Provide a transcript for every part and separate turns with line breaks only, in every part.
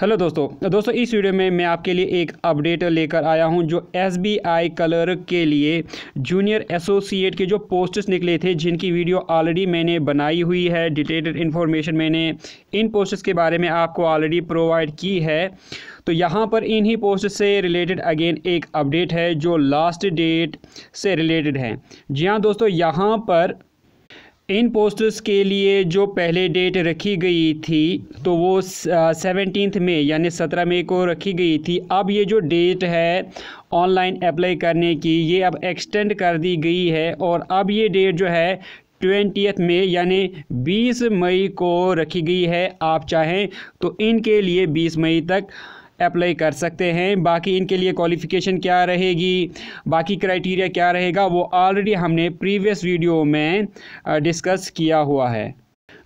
hello दोस्तों दोस्तों इस वीडियो में मैं आपके लिए एक अपडेट लेकर आया हूं जो एस बी आई कलर के लिए जूनियर एसोसिएट के जो पोस्टर्स निकले थे जिनकी वीडियो ऑलरेडी मैंने बनाई हुई है डिटेल्ड इन्फॉर्मेशन मैंने इन पोस्टर्स के बारे में आपको ऑलरेडी प्रोवाइड की है तो यहाँ पर इन्हीं पोस्ट से रिलेटेड अगेन एक अपडेट है जो लास्ट डेट से रिलेटेड है जी हाँ दोस्तों यहाँ पर इन पोस्टर्स के लिए जो पहले डेट रखी गई थी तो वो सेवनटीन uh, में यानी सत्रह मई को रखी गई थी अब ये जो डेट है ऑनलाइन अप्लाई करने की ये अब एक्सटेंड कर दी गई है और अब ये डेट जो है ट्वेंटियथ में यानी बीस मई को रखी गई है आप चाहें तो इनके लिए बीस मई तक अप्लाई कर सकते हैं बाकी इनके लिए क्वालिफ़िकेशन क्या रहेगी बाकी क्राइटेरिया क्या रहेगा वो ऑलरेडी हमने प्रीवियस वीडियो में डिस्कस किया हुआ है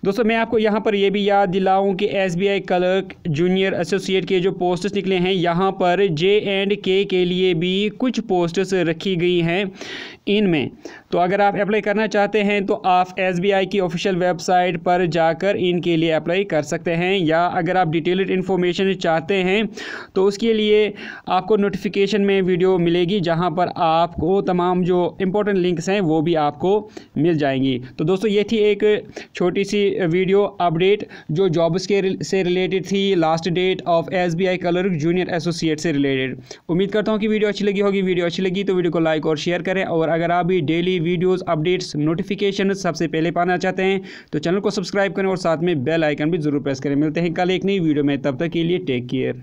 दोस्तों मैं आपको यहाँ पर यह भी याद दिलाऊं कि S B I clerk junior associate के जो पोस्ट निकले हैं यहाँ पर जे एंड के के लिए भी कुछ पोस्ट्स रखी गई हैं इनमें तो अगर आप अप्लाई करना चाहते हैं तो आप एस की ऑफिशियल वेबसाइट पर जाकर इनके लिए अप्लाई कर सकते हैं या अगर आप डिटेल्ड इन्फॉर्मेशन चाहते हैं तो उसके लिए आपको नोटिफिकेशन में वीडियो मिलेगी जहाँ पर आपको तमाम जो इम्पोर्टेंट लिंक्स हैं वो भी आपको मिल जाएंगी तो दोस्तों ये थी एक छोटी सी वीडियो अपडेट जो जॉब्स के से रिलेटेड थी last date of S B I clerk junior associate से रिलेटेड उम्मीद करता हूँ कि वीडियो अच्छी लगी होगी वीडियो अच्छी लगी तो वीडियो को लाइक और शेयर करें और अगर आप भी डेली वीडियोस अपडेट्स नोटिफिकेशन सबसे पहले पाना चाहते हैं तो चैनल को सब्सक्राइब करें और साथ में बेल आइकन भी जरूर प्रेस करें मिलते हैं कल एक नई वीडियो में तब तक के लिए टेक केयर